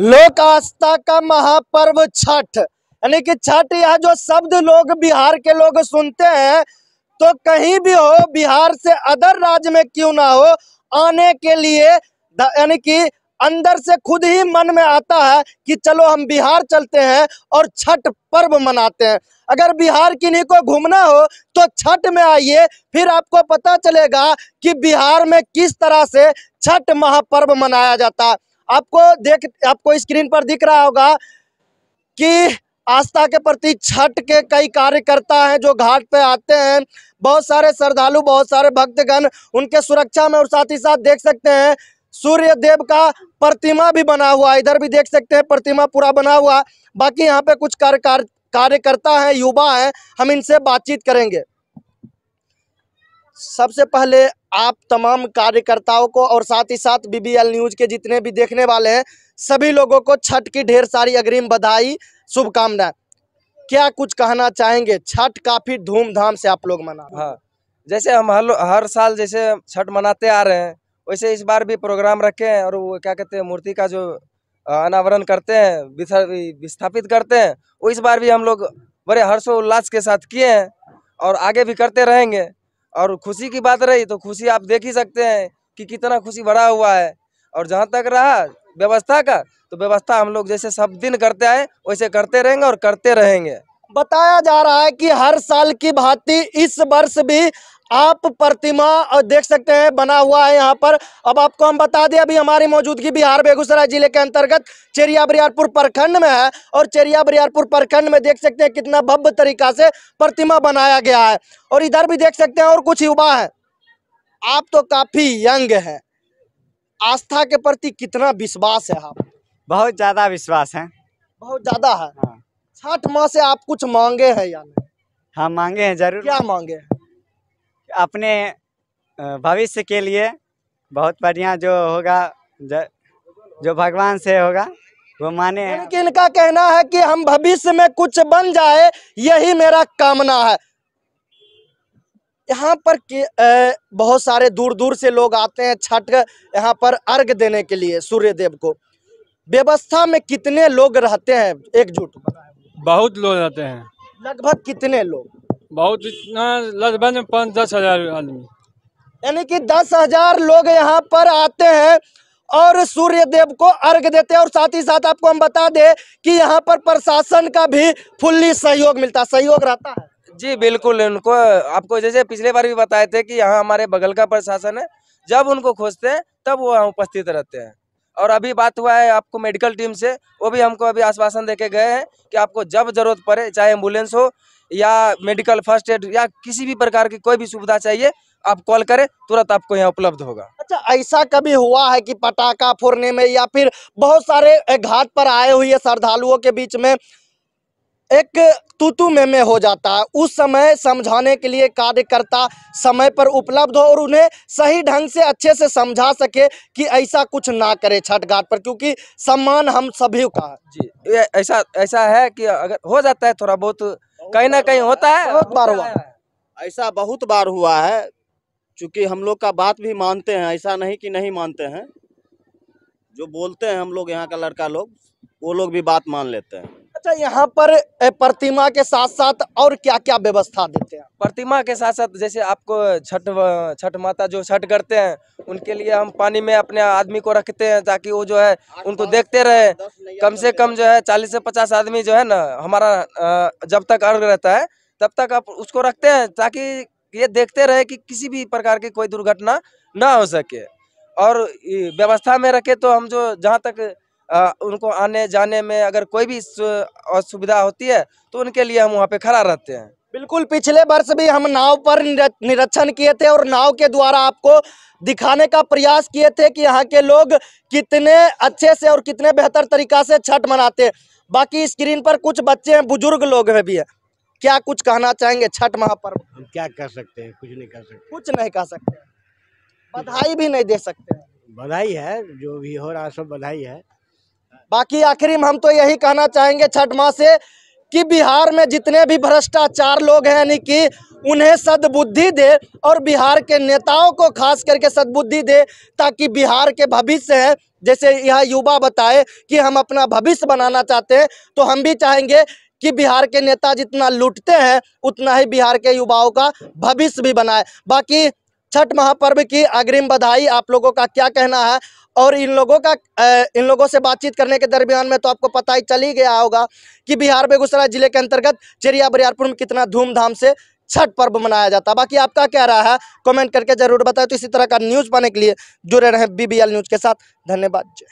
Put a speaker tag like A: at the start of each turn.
A: लोक आस्था का महापर्व छठ यानी कि छठ यह जो शब्द लोग बिहार के लोग सुनते हैं तो कहीं भी हो बिहार से अदर राज्य में क्यों ना हो आने के लिए यानी कि अंदर से खुद ही मन में आता है कि चलो हम बिहार चलते हैं और छठ पर्व मनाते हैं अगर बिहार किन्हीं को घूमना हो तो छठ में आइए फिर आपको पता चलेगा कि बिहार में किस तरह से छठ महापर्व मनाया जाता है आपको देख आपको स्क्रीन पर दिख रहा होगा कि आस्था के प्रति छठ के कई कार्यकर्ता हैं जो घाट पे आते हैं बहुत सारे श्रद्धालु बहुत सारे भक्तगण उनके सुरक्षा में और साथ ही साथ देख सकते हैं सूर्य देव का प्रतिमा भी बना हुआ इधर भी देख सकते हैं प्रतिमा पूरा बना हुआ बाकी यहाँ पे कुछ कार्यकर्ता हैं युवा हैं हम इनसे बातचीत करेंगे सबसे पहले आप तमाम कार्यकर्ताओं को और साथ ही साथ बीबीएल न्यूज़ के जितने भी देखने वाले हैं सभी लोगों को छठ की ढेर सारी अग्रिम बधाई शुभकामनाएं क्या कुछ कहना चाहेंगे
B: छठ काफ़ी धूमधाम से आप लोग मना हाँ जैसे हम हर हर साल जैसे छठ मनाते आ रहे हैं वैसे इस बार भी प्रोग्राम रखे हैं और वो क्या कहते हैं मूर्ति का जो अनावरण करते हैं विस्थापित करते हैं वो इस बार भी हम लोग बड़े हर्षोल्लास के साथ किए हैं और आगे भी करते रहेंगे और खुशी की बात रही तो खुशी आप देख ही सकते हैं कि कितना खुशी भरा हुआ है और जहाँ तक रहा व्यवस्था का तो व्यवस्था हम लोग जैसे सब दिन करते आए वैसे करते रहेंगे और करते रहेंगे
A: बताया जा रहा है कि हर साल की भांति इस वर्ष भी आप प्रतिमा देख सकते हैं बना हुआ है यहाँ पर अब आपको हम बता दें अभी हमारी मौजूदगी बिहार बेगूसराय जिले के अंतर्गत चेरिया बरियारपुर प्रखंड में है और चेरिया बरियारपुर प्रखंड में देख सकते हैं कितना भव्य तरीका से प्रतिमा बनाया गया है और इधर भी देख सकते हैं और कुछ युवा है आप तो काफी यंग है आस्था के प्रति कितना विश्वास है आप बहुत ज्यादा विश्वास है बहुत ज्यादा है छठ हाँ। माँ से आप कुछ मांगे हैं या नहीं हाँ मांगे हैं जरूर क्या मांगे हैं अपने भविष्य के लिए बहुत बढ़िया जो होगा जो भगवान से होगा वो माने लेकिन इनका कहना है कि हम भविष्य में कुछ बन जाए यही मेरा कामना है यहाँ पर बहुत सारे दूर दूर से लोग आते हैं छठ यहाँ पर अर्घ देने के लिए सूर्य देव को व्यवस्था में कितने लोग रहते हैं एकजुट
B: बहुत लोग रहते हैं
A: लगभग कितने लोग
B: बहुत लगभग पाँच दस हजार आदमी
A: यानी कि दस हजार लोग यहाँ पर आते हैं और सूर्य देव को अर्घ देते हैं और साथ ही साथ आपको हम बता दें कि यहाँ पर प्रशासन का भी फुल्ली सहयोग मिलता सहयोग रहता
B: है जी बिल्कुल उनको आपको जैसे पिछले बार भी बताए थे कि यहाँ हमारे बगल का प्रशासन है जब उनको खोजते हैं तब वो यहाँ उपस्थित रहते हैं और अभी बात हुआ है आपको मेडिकल टीम से वो भी हमको अभी आश्वासन देके गए हैं कि आपको जब जरूरत पड़े चाहे एम्बुलेंस हो या मेडिकल फर्स्ट एड या किसी भी प्रकार की कोई भी सुविधा चाहिए आप कॉल करें तुरंत आपको यहाँ उपलब्ध होगा
A: अच्छा ऐसा कभी हुआ है कि पटाखा फोड़ने में या फिर बहुत सारे घाट पर आए हुए श्रद्धालुओं के बीच में एक तूतू में में हो जाता है उस समय समझाने के लिए कार्यकर्ता समय पर उपलब्ध हो और उन्हें सही ढंग से अच्छे से समझा सके कि ऐसा कुछ ना करे छठ घाट पर क्योंकि सम्मान हम
B: सभी का जी ऐसा ऐसा है कि अगर हो जाता है थोड़ा बहुत कहीं ना कहीं होता है बहुत बार हुआ ऐसा बहुत बार हुआ है चूंकि हम लोग का बात
A: भी मानते हैं ऐसा नहीं कि नहीं मानते हैं जो बोलते हैं हम लोग यहाँ का लड़का लोग
B: वो लोग भी बात मान लेते हैं
A: अच्छा यहाँ पर प्रतिमा के साथ साथ और क्या क्या व्यवस्था देते
B: हैं प्रतिमा के साथ साथ जैसे आपको छठ छठ माता जो छठ करते हैं उनके लिए हम पानी में अपने आदमी को रखते हैं ताकि वो जो है उनको देखते रहे कम से कम जो है चालीस से पचास आदमी जो है ना हमारा जब तक अर्घ रहता है तब तक आप उसको रखते हैं ताकि ये देखते रहे कि किसी भी प्रकार की कोई दुर्घटना ना हो सके और व्यवस्था में रखे तो हम जो जहाँ तक उनको आने जाने में अगर कोई भी असुविधा होती है तो उनके लिए हम वहाँ पे खड़ा रहते हैं बिल्कुल पिछले वर्ष भी हम नाव पर निरीक्षण किए थे और नाव के द्वारा आपको
A: दिखाने का प्रयास किए थे कि यहाँ के लोग कितने अच्छे से और कितने बेहतर तरीका से छठ मनाते हैं बाकी स्क्रीन पर कुछ बच्चे हैं बुजुर्ग लोग हैं भी है क्या कुछ कहना चाहेंगे छठ महापर्व हम क्या कर सकते हैं कुछ नहीं कर सकते कुछ नहीं कह सकते बधाई भी नहीं दे सकते बधाई है जो भी हो रहा सब बधाई है बाकी आखिरी में हम तो यही कहना चाहेंगे छठ माह से कि बिहार में जितने भी भ्रष्टाचार लोग हैं यानी कि उन्हें सद्बुद्धि दे और बिहार के नेताओं को खास करके सद्बुद्धि दे ताकि बिहार के भविष्य है जैसे यह युवा बताए कि हम अपना भविष्य बनाना चाहते हैं तो हम भी चाहेंगे कि बिहार के नेता जितना लूटते हैं उतना ही बिहार के युवाओं का भविष्य भी बनाए बाकी छठ महापर्व की अग्रिम बधाई आप लोगों का क्या कहना है और इन लोगों का इन लोगों से बातचीत करने के दरमियान में तो आपको पता ही चल ही गया होगा कि बिहार बेगूसराय जिले के अंतर्गत चेरिया बरियारपुर में कितना धूमधाम से छठ पर्व मनाया जाता है बाकी आपका क्या रहा है कमेंट करके जरूर बताएं तो इसी तरह का न्यूज़ पाने के लिए जुड़े रहें बीबीएल न्यूज़ के साथ धन्यवाद